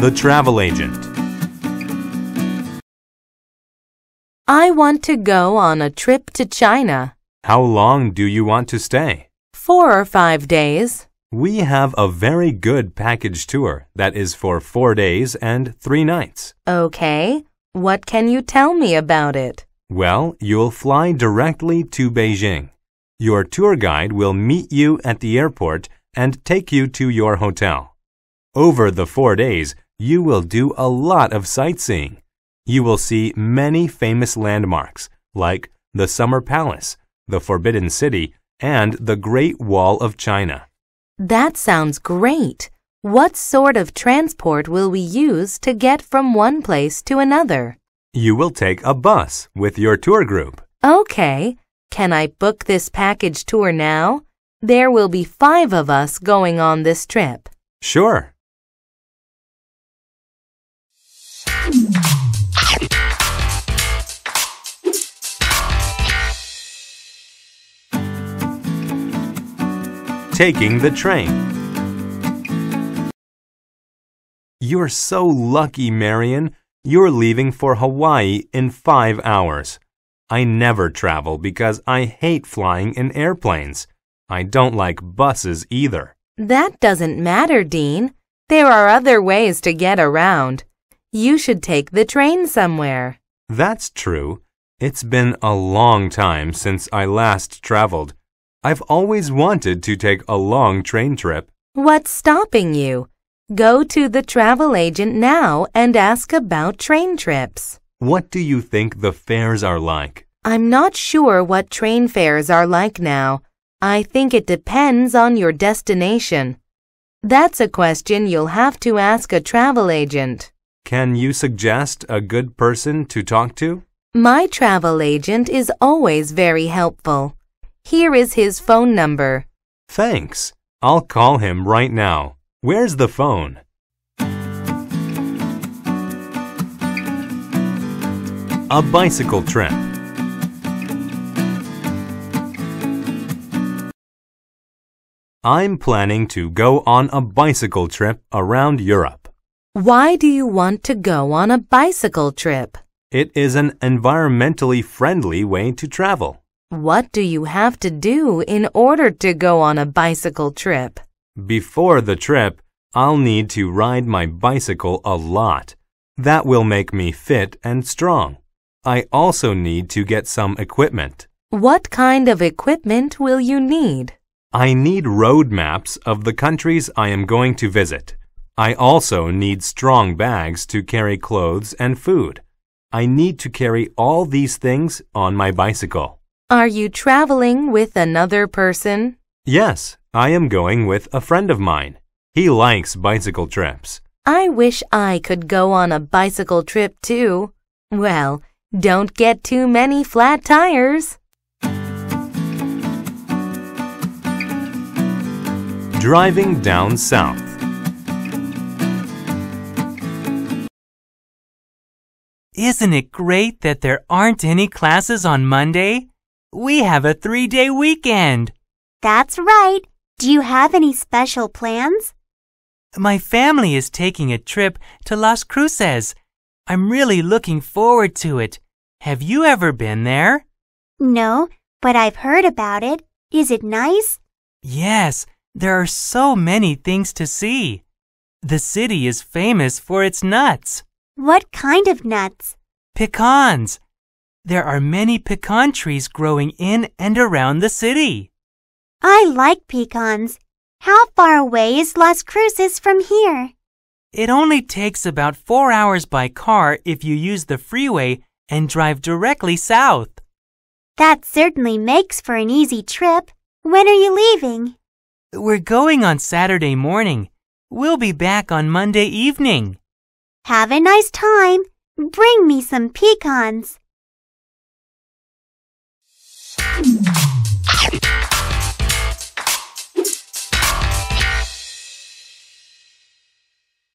The Travel Agent I want to go on a trip to China. How long do you want to stay? Four or five days. We have a very good package tour that is for four days and three nights. Okay. What can you tell me about it? Well, you'll fly directly to Beijing. Your tour guide will meet you at the airport and take you to your hotel. Over the four days, you will do a lot of sightseeing. You will see many famous landmarks like the Summer Palace, the Forbidden City, and the Great Wall of China. That sounds great. What sort of transport will we use to get from one place to another? You will take a bus with your tour group. Okay. Can I book this package tour now? There will be five of us going on this trip. Sure. taking the train. You're so lucky, Marion. You're leaving for Hawaii in five hours. I never travel because I hate flying in airplanes. I don't like buses either. That doesn't matter, Dean. There are other ways to get around. You should take the train somewhere. That's true. It's been a long time since I last traveled, I've always wanted to take a long train trip. What's stopping you? Go to the travel agent now and ask about train trips. What do you think the fares are like? I'm not sure what train fares are like now. I think it depends on your destination. That's a question you'll have to ask a travel agent. Can you suggest a good person to talk to? My travel agent is always very helpful. Here is his phone number. Thanks. I'll call him right now. Where's the phone? A bicycle trip. I'm planning to go on a bicycle trip around Europe. Why do you want to go on a bicycle trip? It is an environmentally friendly way to travel. What do you have to do in order to go on a bicycle trip? Before the trip, I'll need to ride my bicycle a lot. That will make me fit and strong. I also need to get some equipment. What kind of equipment will you need? I need road maps of the countries I am going to visit. I also need strong bags to carry clothes and food. I need to carry all these things on my bicycle. Are you traveling with another person? Yes, I am going with a friend of mine. He likes bicycle trips. I wish I could go on a bicycle trip too. Well, don't get too many flat tires. Driving down south. Isn't it great that there aren't any classes on Monday? We have a three-day weekend. That's right. Do you have any special plans? My family is taking a trip to Las Cruces. I'm really looking forward to it. Have you ever been there? No, but I've heard about it. Is it nice? Yes, there are so many things to see. The city is famous for its nuts. What kind of nuts? Pecans. There are many pecan trees growing in and around the city. I like pecans. How far away is Las Cruces from here? It only takes about four hours by car if you use the freeway and drive directly south. That certainly makes for an easy trip. When are you leaving? We're going on Saturday morning. We'll be back on Monday evening. Have a nice time. Bring me some pecans.